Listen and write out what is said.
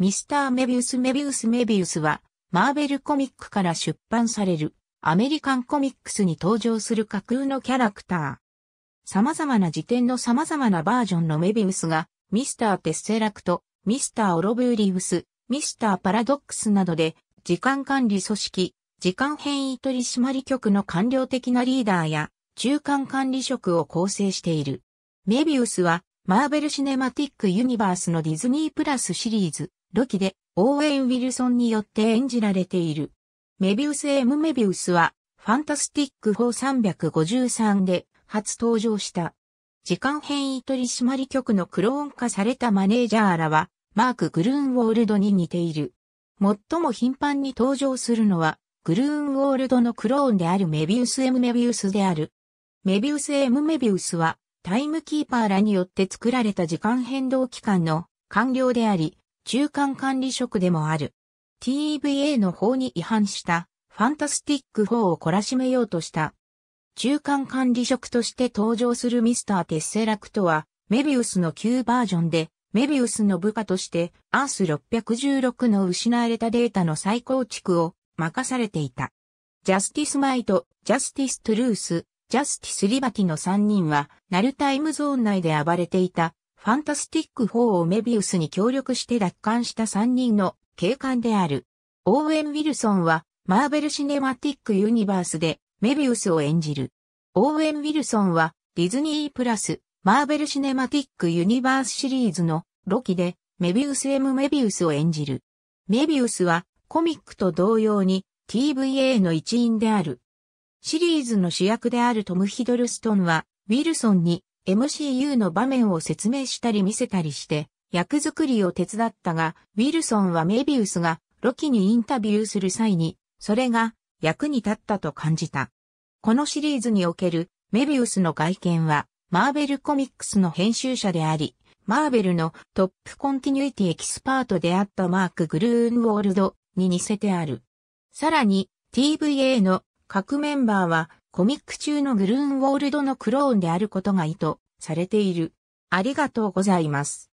ミスター・メビウス・メビウス・メビウスは、マーベルコミックから出版される、アメリカンコミックスに登場する架空のキャラクター。様々な時点の様々なバージョンのメビウスが、ミスター・テッセラクト、ミスター・オロブーリウス、ミスター・パラドックスなどで、時間管理組織、時間変異取締局の官僚的なリーダーや、中間管理職を構成している。メビウスは、マーベル・シネマティック・ユニバースのディズニープラスシリーズ、ロキで、オーウェン・ウィルソンによって演じられている。メビウスエム・メビウスは、ファンタスティック4353で初登場した。時間変異取締局のクローン化されたマネージャーらは、マーク・グルーンウォールドに似ている。最も頻繁に登場するのは、グルーンウォールドのクローンであるメビウスエム・メビウスである。メビウスエム・メビウスは、タイムキーパーらによって作られた時間変動期間の官僚であり、中間管理職でもある。TVA の法に違反したファンタスティック4を懲らしめようとした。中間管理職として登場するミスター・テッセラクトは、メビウスの旧バージョンで、メビウスの部下として、アース616の失われたデータの再構築を任されていた。ジャスティス・マイト、ジャスティス・トゥルース、ジャスティス・リバティの3人は、ナルタイムゾーン内で暴れていたファンタスティック4をメビウスに協力して奪還した3人の警官である。オーウェン・ウィルソンは、マーベル・シネマティック・ユニバースで、メビウスを演じる。オーウェン・ウィルソンは、ディズニープラス、マーベル・シネマティック・ユニバースシリーズの、ロキで、メビウス・ M・ メビウスを演じる。メビウスは、コミックと同様に、TVA の一員である。シリーズの主役であるトム・ヒドルストンは、ウィルソンに MCU の場面を説明したり見せたりして、役作りを手伝ったが、ウィルソンはメビウスがロキにインタビューする際に、それが役に立ったと感じた。このシリーズにおけるメビウスの外見は、マーベルコミックスの編集者であり、マーベルのトップコンティニューティエキスパートであったマーク・グルーンウォールドに似せてある。さらに、TVA の各メンバーはコミック中のグルーンウォールドのクローンであることが意図されている。ありがとうございます。